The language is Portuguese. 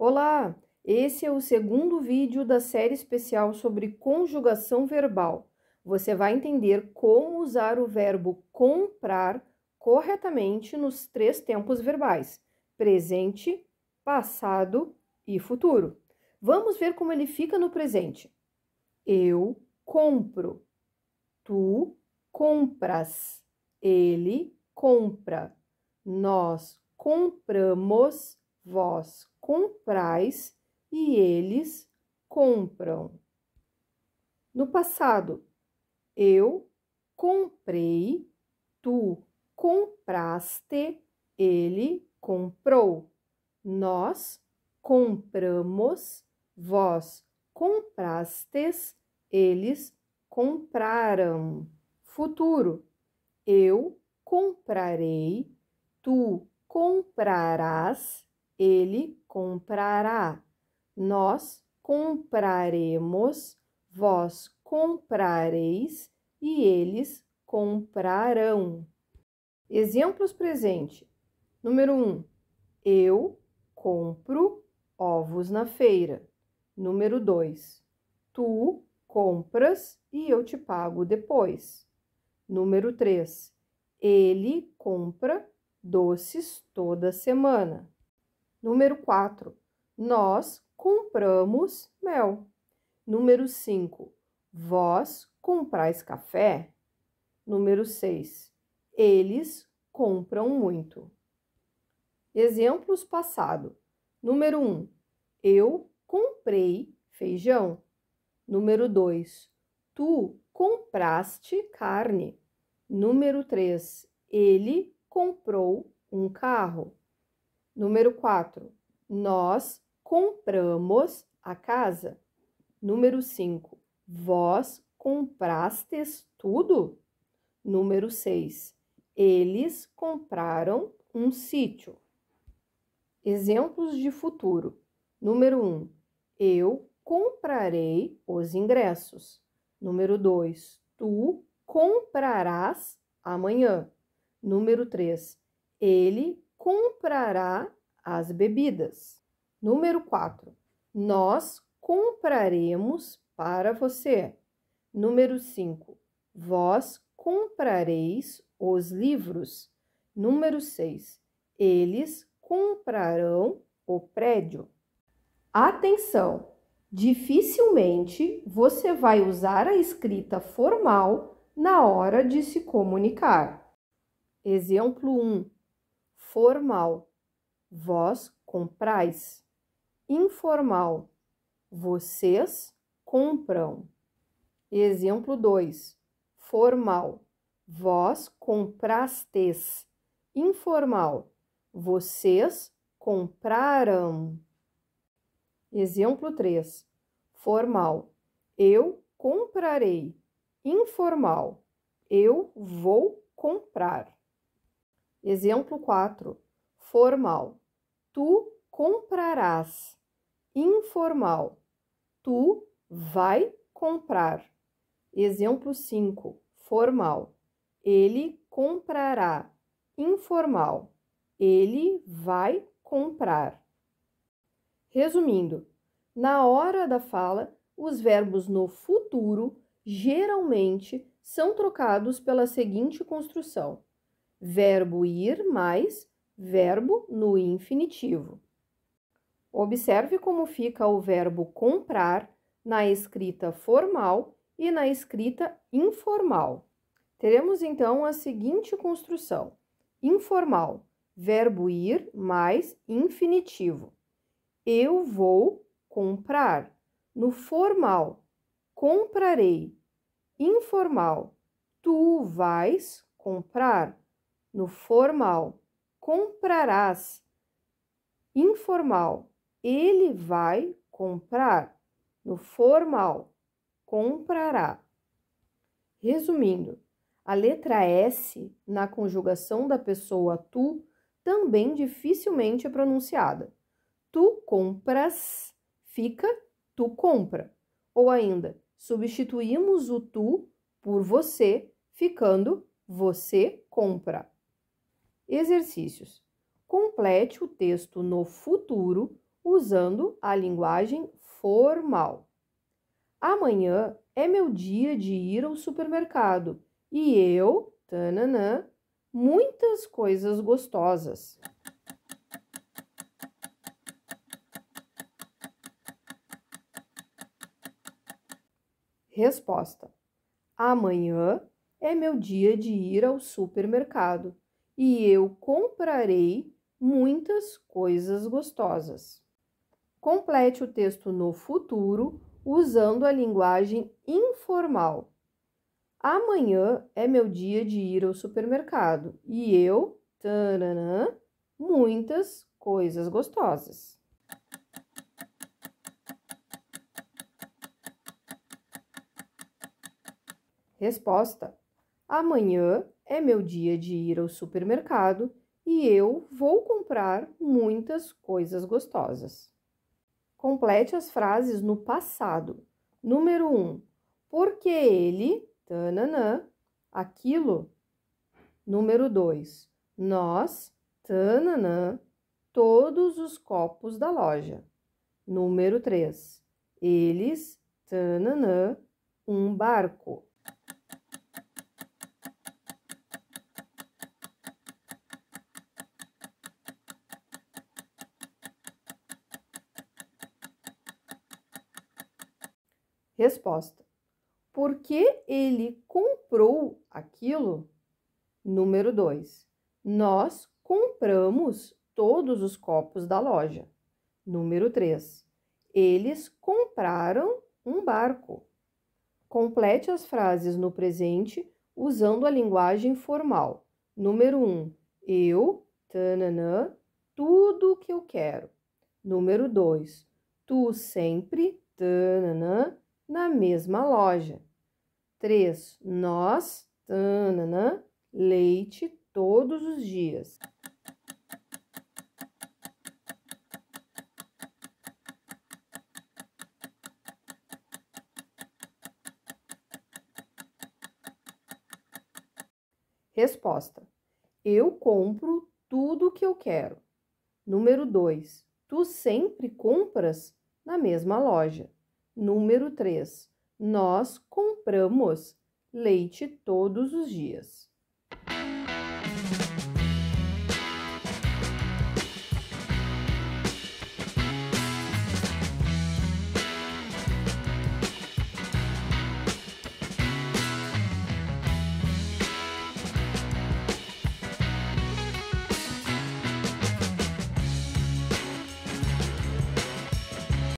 Olá, esse é o segundo vídeo da série especial sobre conjugação verbal. Você vai entender como usar o verbo comprar corretamente nos três tempos verbais: presente, passado e futuro. Vamos ver como ele fica no presente. Eu compro. Tu compras. Ele compra. Nós compramos. Vós comprais e eles compram. No passado, eu comprei, tu compraste, ele comprou. Nós compramos, vós comprastes, eles compraram. Futuro, eu comprarei, tu comprarás, ele comprará, nós compraremos, vós comprareis e eles comprarão. Exemplos presente. Número 1. Um, eu compro ovos na feira. Número 2. Tu compras e eu te pago depois. Número 3. Ele compra doces toda semana. Número 4. Nós compramos mel. Número 5. Vós comprais café. Número 6. Eles compram muito. Exemplos passado. Número 1. Um, eu comprei feijão. Número 2. Tu compraste carne. Número 3. Ele comprou um carro. Número 4. Nós compramos a casa. Número 5. Vós comprastes tudo? Número 6. Eles compraram um sítio. Exemplos de futuro. Número 1. Um, eu comprarei os ingressos. Número 2. Tu comprarás amanhã. Número 3. Ele comprará as bebidas. Número 4. Nós compraremos para você. Número 5. Vós comprareis os livros. Número 6. Eles comprarão o prédio. Atenção! Dificilmente você vai usar a escrita formal na hora de se comunicar. Exemplo 1 formal, vós comprais. Informal, vocês compram. Exemplo 2. Formal, vós comprastes. Informal, vocês compraram. Exemplo 3. Formal, eu comprarei. Informal, eu vou comprar. Exemplo 4. Formal. Tu comprarás. Informal. Tu vai comprar. Exemplo 5. Formal. Ele comprará. Informal. Ele vai comprar. Resumindo, na hora da fala, os verbos no futuro geralmente são trocados pela seguinte construção verbo ir mais verbo no infinitivo. Observe como fica o verbo comprar na escrita formal e na escrita informal. Teremos então a seguinte construção: informal, verbo ir mais infinitivo. Eu vou comprar. No formal, comprarei. Informal, tu vais comprar. No formal, comprarás. Informal, ele vai comprar. No formal, comprará. Resumindo, a letra S na conjugação da pessoa tu também dificilmente é pronunciada. Tu compras fica tu compra. Ou ainda, substituímos o tu por você, ficando você compra. Exercícios. Complete o texto no futuro usando a linguagem formal. Amanhã é meu dia de ir ao supermercado e eu, tananã, muitas coisas gostosas. Resposta: Amanhã é meu dia de ir ao supermercado e eu comprarei muitas coisas gostosas. Complete o texto no futuro usando a linguagem informal. Amanhã é meu dia de ir ao supermercado e eu, taranã, muitas coisas gostosas. Resposta: Amanhã é meu dia de ir ao supermercado e eu vou comprar muitas coisas gostosas. Complete as frases no passado. Número 1. Um, porque ele, tananã, aquilo. Número 2. Nós, tananã, todos os copos da loja. Número 3. Eles, tananã, um barco. Resposta: Porque ele comprou aquilo? Número 2. Nós compramos todos os copos da loja. Número 3. Eles compraram um barco. Complete as frases no presente usando a linguagem formal. Número 1. Um, eu, tananã, tudo o que eu quero. Número 2. Tu sempre, tananã, na mesma loja. 3. Nós, tanana, leite todos os dias. Resposta: Eu compro tudo o que eu quero. Número 2. Tu sempre compras na mesma loja. Número 3. Nós compramos leite todos os dias.